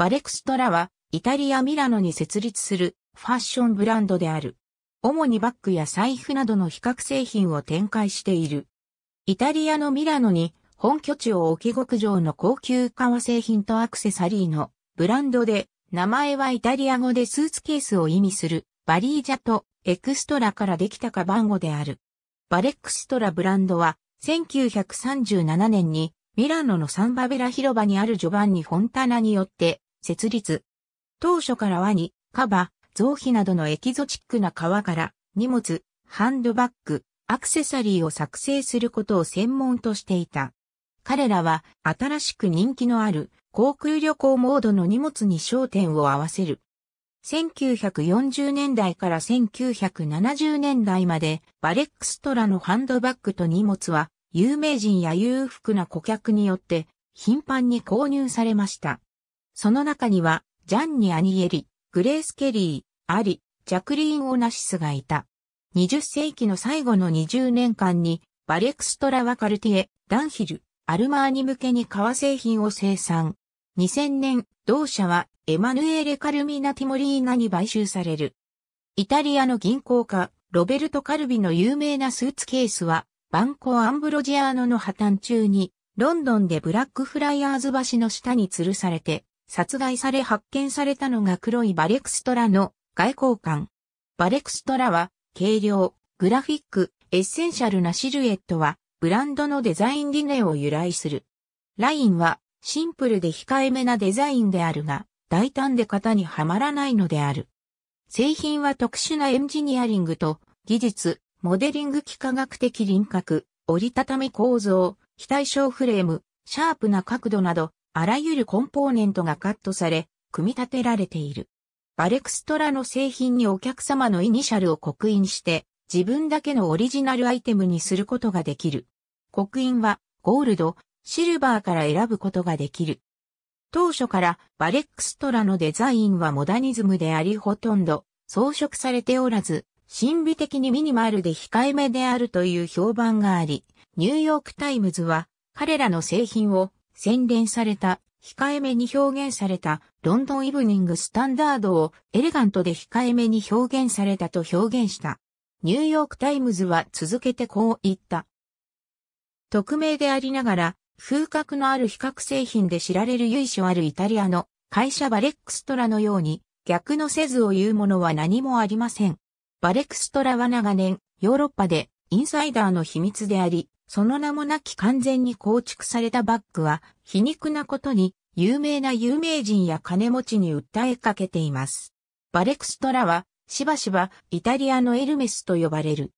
バレクストラは、イタリア・ミラノに設立するファッションブランドである。主にバッグや財布などの比較製品を展開している。イタリアのミラノに本拠地を置き極上の高級革製品とアクセサリーのブランドで、名前はイタリア語でスーツケースを意味するバリージャとエクストラからできたカバン語である。バレクストラブランドは1937年にミラノのサンバベラ広場にあるジョバンニ・フォンタナによって設立。当初からワニ、カバ、雑費などのエキゾチックな革から荷物、ハンドバッグ、アクセサリーを作成することを専門としていた。彼らは新しく人気のある航空旅行モードの荷物に焦点を合わせる。1940年代から1970年代までバレックストラのハンドバッグと荷物は有名人や裕福な顧客によって頻繁に購入されました。その中には、ジャンニ・アニエリ、グレース・ケリー、アリ、ジャクリーン・オナシスがいた。20世紀の最後の20年間に、バレクストラワカルティエ、ダンヒル、アルマーニ向けに革製品を生産。2000年、同社はエマヌエレ・カルミナ・ティモリーナに買収される。イタリアの銀行家、ロベルト・カルビの有名なスーツケースは、バンコ・アンブロジアーノの破綻中に、ロンドンでブラックフライアーズ橋の下に吊るされて、殺害され発見されたのが黒いバレクストラの外交官。バレクストラは、軽量、グラフィック、エッセンシャルなシルエットは、ブランドのデザイン理念を由来する。ラインは、シンプルで控えめなデザインであるが、大胆で型にはまらないのである。製品は特殊なエンジニアリングと、技術、モデリング幾何学的輪郭、折りたたみ構造、非対称フレーム、シャープな角度など、あらゆるコンポーネントがカットされ、組み立てられている。バレクストラの製品にお客様のイニシャルを刻印して、自分だけのオリジナルアイテムにすることができる。刻印は、ゴールド、シルバーから選ぶことができる。当初からバレックストラのデザインはモダニズムでありほとんど装飾されておらず、神秘的にミニマルで控えめであるという評判があり、ニューヨークタイムズは彼らの製品を洗練された、控えめに表現された、ロンドンイブニングスタンダードをエレガントで控えめに表現されたと表現した。ニューヨークタイムズは続けてこう言った。匿名でありながら、風格のある比較製品で知られる由緒あるイタリアの会社バレックストラのように逆のせずを言うものは何もありません。バレックストラは長年ヨーロッパでインサイダーの秘密でありその名もなき完全に構築されたバッグは、皮肉なことに、有名な有名人や金持ちに訴えかけています。バレクストラは、しばしばイタリアのエルメスと呼ばれる。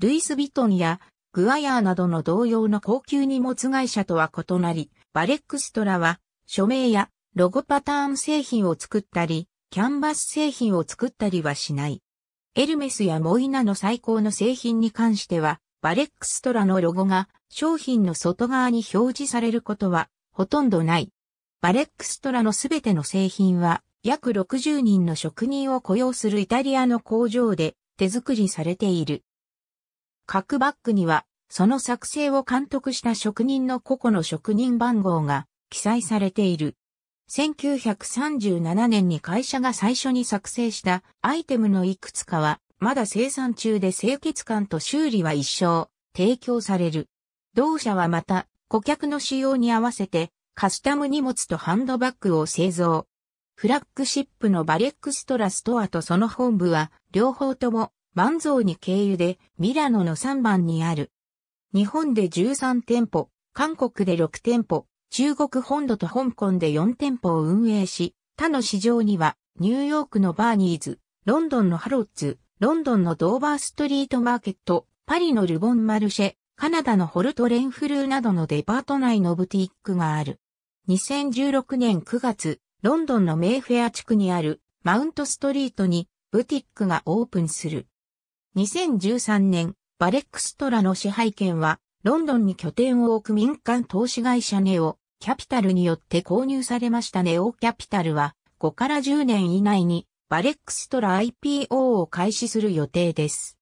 ルイス・ヴィトンやグアヤーなどの同様の高級荷物会社とは異なり、バレックストラは署名やロゴパターン製品を作ったり、キャンバス製品を作ったりはしない。エルメスやモイナの最高の製品に関しては、バレックストラのロゴが商品の外側に表示されることはほとんどない。バレックストラのすべての製品は約60人の職人を雇用するイタリアの工場で手作りされている。各バッグにはその作成を監督した職人の個々の職人番号が記載されている。1937年に会社が最初に作成したアイテムのいくつかはまだ生産中で清潔感と修理は一生提供される。同社はまた顧客の使用に合わせてカスタム荷物とハンドバッグを製造。フラッグシップのバレックストラストアとその本部は両方とも万象に経由でミラノの3番にある。日本で13店舗、韓国で6店舗、中国本土と香港で4店舗を運営し、他の市場にはニューヨークのバーニーズ、ロンドンのハロッツ、ロンドンのドーバーストリートマーケット、パリのルボンマルシェ、カナダのホルトレンフルーなどのデパート内のブティックがある。2016年9月、ロンドンのメイフェア地区にあるマウントストリートにブティックがオープンする。2013年、バレックストラの支配権はロンドンに拠点を置く民間投資会社ネオキャピタルによって購入されましたネオキャピタルは5から10年以内にバレックストラ IPO を開始する予定です。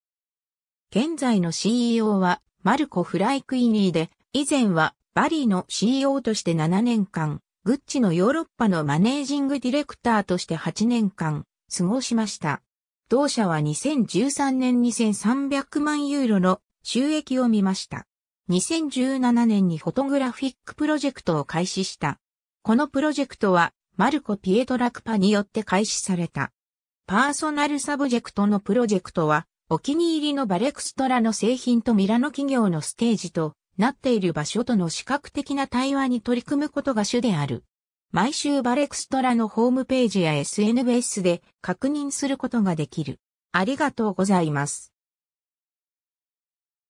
現在の CEO はマルコ・フライクイニーで、以前はバリーの CEO として7年間、グッチのヨーロッパのマネージングディレクターとして8年間過ごしました。同社は2013年2300万ユーロの収益を見ました。2017年にフォトグラフィックプロジェクトを開始した。このプロジェクトはマルコ・ピエトラクパによって開始された。パーソナルサブジェクトのプロジェクトは、お気に入りのバレクストラの製品とミラノ企業のステージとなっている場所との視覚的な対話に取り組むことが主である。毎週バレクストラのホームページや SNS で確認することができる。ありがとうございます。